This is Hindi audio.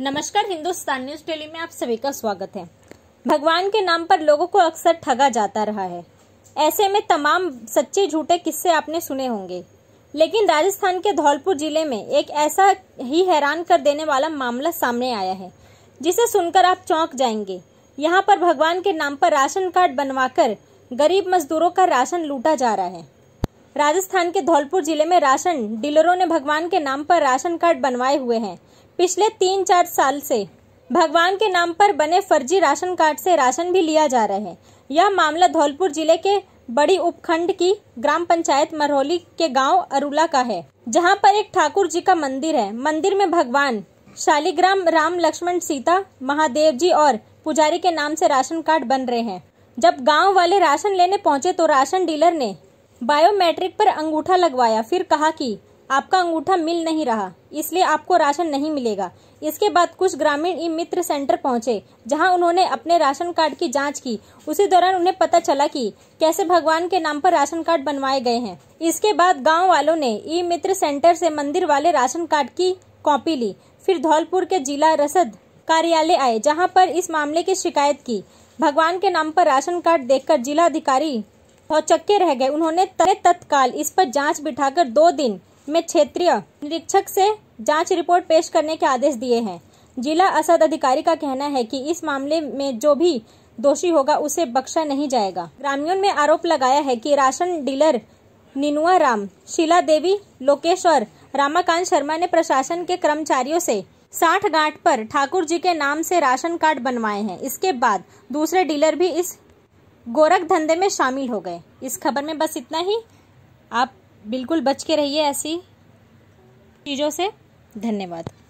नमस्कार हिंदुस्तान न्यूज डेली में आप सभी का स्वागत है भगवान के नाम पर लोगों को अक्सर ठगा जाता रहा है ऐसे में तमाम सच्चे झूठे किस्से आपने सुने होंगे लेकिन राजस्थान के धौलपुर जिले में एक ऐसा ही हैरान कर देने वाला मामला सामने आया है जिसे सुनकर आप चौंक जाएंगे यहाँ पर भगवान के नाम पर राशन कार्ड बनवाकर गरीब मजदूरों का राशन लूटा जा रहा है राजस्थान के धौलपुर जिले में राशन डीलरों ने भगवान के नाम पर राशन कार्ड बनवाए हुए हैं पिछले तीन चार साल से भगवान के नाम पर बने फर्जी राशन कार्ड से राशन भी लिया जा रहा है यह मामला धौलपुर जिले के बड़ी उपखंड की ग्राम पंचायत मरहोली के गांव अरुला का है जहां पर एक ठाकुर जी का मंदिर है मंदिर में भगवान शालीग्राम राम लक्ष्मण सीता महादेव जी और पुजारी के नाम से राशन कार्ड बन रहे हैं जब गांव वाले राशन लेने पहुंचे तो राशन डीलर ने बायोमेट्रिक पर अंगूठा लगवाया फिर कहा कि आपका अंगूठा मिल नहीं रहा इसलिए आपको राशन नहीं मिलेगा इसके बाद कुछ ग्रामीण ई मित्र सेंटर पहुंचे जहां उन्होंने अपने राशन कार्ड की जांच की उसी दौरान उन्हें पता चला कि कैसे भगवान के नाम पर राशन कार्ड बनवाए गए हैं इसके बाद गांव वालों ने ई मित्र सेंटर से मंदिर वाले राशन कार्ड की कॉपी ली फिर धौलपुर के जिला रसद कार्यालय आए जहाँ पर इस मामले की शिकायत की भगवान के नाम पर राशन कार्ड देखकर अधिकारी चक्के रह गए उन्होंने तत्काल इस पर जांच बिठाकर दो दिन में क्षेत्रीय निरीक्षक से जांच रिपोर्ट पेश करने के आदेश दिए हैं जिला असद अधिकारी का कहना है कि इस मामले में जो भी दोषी होगा उसे बख्शा नहीं जाएगा ग्रामीणों में आरोप लगाया है कि राशन डीलर निनुआ राम शीला देवी लोकेश और रामाकांत शर्मा ने प्रशासन के कर्मचारियों से साठ गांठ पर ठाकुर जी के नाम से राशन कार्ड बनवाए हैं इसके बाद दूसरे डीलर भी इस गोरख धंधे में शामिल हो गए इस खबर में बस इतना ही आप बिल्कुल बच के रहिए ऐसी चीज़ों से धन्यवाद